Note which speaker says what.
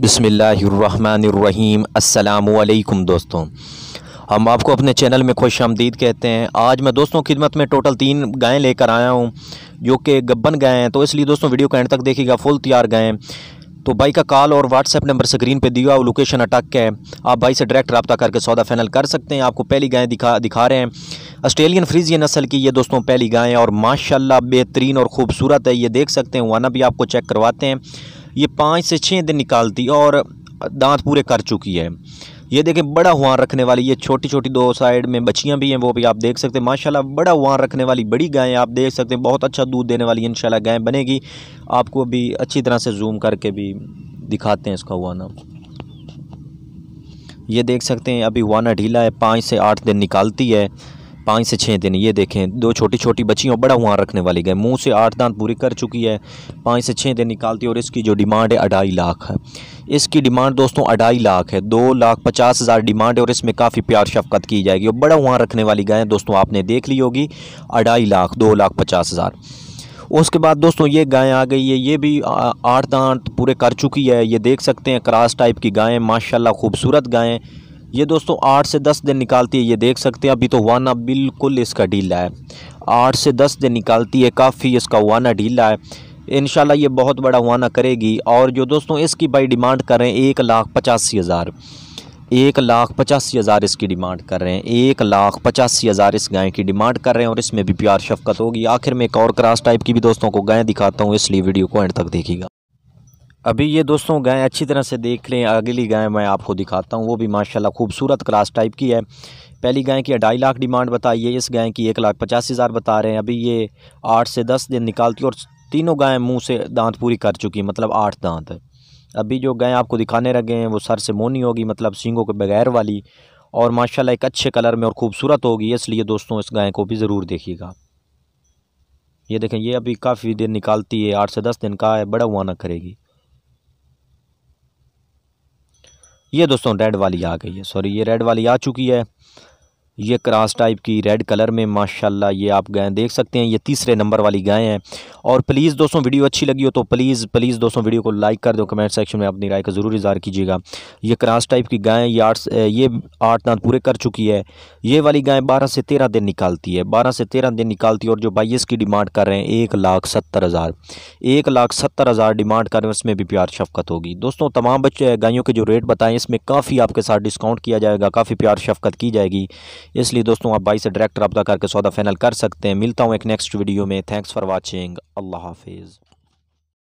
Speaker 1: बिसमीम अल्लाम दोस्तों हम आपको अपने चैनल में खुश आमदीद कहते हैं आज मैं दोस्तों खिदमत में टोटल तीन गायें लेकर आया हूँ जो कि गब्बन गायें हैं तो इसलिए दोस्तों वीडियो कैंड तक देखिएगा फुल तैयार गायें तो भाई का कॉल और व्हाट्सएप नंबर स्क्रीन पे दिया और लोकेशन अटक है आप भाई से डायरेक्ट रबता करके सौदा फैनल कर सकते हैं आपको पहली गायें दिखा दिखा रहे हैं ऑस्ट्रेलियन फ्रीज ये नस्ल की ये दोस्तों पहली गायें और माशाल्लाह बेहतरीन और खूबसूरत है ये देख सकते हैं वाना भी आपको चेक करवाते हैं ये पाँच से छः दिन निकालती और दांत पूरे कर चुकी है ये देखें बड़ा हुआ रखने वाली ये छोटी छोटी दो साइड में बच्चियाँ भी हैं वो भी आप देख सकते हैं माशाल्लाह बड़ा हुआ रखने वाली बड़ी गायें आप देख सकते हैं बहुत अच्छा दूध देने वाली शाला गायें बनेगी आपको भी अच्छी तरह से जूम करके भी दिखाते हैं इसका हुआ ये देख सकते हैं अभी हुआ ढीला है पाँच से आठ दिन निकालती है पाँच से छः दिन ये देखें दो छोटी छोटी बच्चियों बड़ा हुआ रखने वाली गए मुँह से आठ दांत पूरी कर चुकी है पाँच से छः दिन निकालती है और इसकी जो डिमांड है अढ़ाई लाख है इसकी डिमांड दोस्तों अढ़ाई लाख है दो लाख पचास हज़ार डिमांड है और इसमें काफ़ी प्यार शफकत की जाएगी और बड़ा हुआ रखने वाली गाय दोस्तों आपने देख ली होगी अढ़ाई लाख दो लाख पचास हज़ार उसके बाद दोस्तों ये गाय आ गई है ये भी आठ दांत पूरे कर चुकी है ये देख सकते हैं क्रास टाइप की गायें माशाल्लाह खूबसूरत गायें ये दोस्तों आठ से दस दिन निकालती है ये देख सकते हैं अभी तो वाना बिल्कुल इसका ढीला है आठ से दस दिन निकालती है काफ़ी इसका वाना ढीला है इन ये बहुत बड़ा वाना करेगी और जो दोस्तों इसकी बाई डिमांड कर रहे हैं एक लाख पचासी हज़ार एक लाख पचासी हज़ार इसकी डिमांड कर रहे हैं एक लाख पचासी हज़ार इस गाय की डिमांड कर रहे हैं और इसमें भी प्यार शफकत होगी आखिर में एक और क्रास टाइप की भी दोस्तों को गाय दिखाता हूँ इसलिए वीडियो को एंड तक देखिएगा अभी ये दोस्तों गाय अच्छी तरह से देख लें अगली गाय मैं आपको दिखाता हूँ वो भी माशाल्लाह खूबसूरत क्लास टाइप की है पहली गाय की ढाई लाख डिमांड बताई है इस गाय की एक लाख पचास हज़ार बता रहे हैं अभी ये आठ से दस दिन निकालती है और तीनों गायें मुंह से दांत पूरी कर चुकी मतलब आठ दांत है अभी जो गायें आपको दिखाने लगे हैं वो सर से मोनी होगी मतलब सींगों के बगैर वाली और माशाला एक अच्छे कलर में और खूबसूरत होगी इसलिए दोस्तों इस गाय को भी ज़रूर देखिएगा ये देखें ये अभी काफ़ी दिन निकालती है आठ से दस दिन का है बड़ा हुआ ना करेगी ये दोस्तों रेड वाली आ गई है सॉरी ये रेड वाली आ चुकी है ये क्रास टाइप की रेड कलर में माशाल्लाह ये आप गायें देख सकते हैं ये तीसरे नंबर वाली गायें हैं और प्लीज़ दोस्तों वीडियो अच्छी लगी हो तो प्लीज़ प्लीज़ दोस्तों वीडियो को लाइक कर दो कमेंट सेक्शन में अपनी राय का ज़रूर इजहार कीजिएगा ये क्रास टाइप की गायें ये आठ ये आठ दांत पूरे कर चुकी है ये वाली गायें बारह से तेरह दिन निकालती है बारह से तेरह दिन निकालती है और जो भाई इसकी डिमांड कर रहे हैं एक लाख सत्तर हज़ार एक लाख सत्तर हज़ार डिमांड कर रहे हैं उसमें भी प्यार शफकत होगी दोस्तों तमाम बच्चे गायों के जो रेट बताएँ इसमें काफ़ी आपके साथ डिस्काउंट किया जाएगा काफ़ी प्यार शफकत की जाएगी इसलिए दोस्तों आप भाई से डायरेक्ट रब्ता करके सौदा फैनल कर सकते हैं मिलता हूँ एक नेक्स्ट वीडियो में थैंक्स फॉर वॉचिंग अल्लाह हाफिज़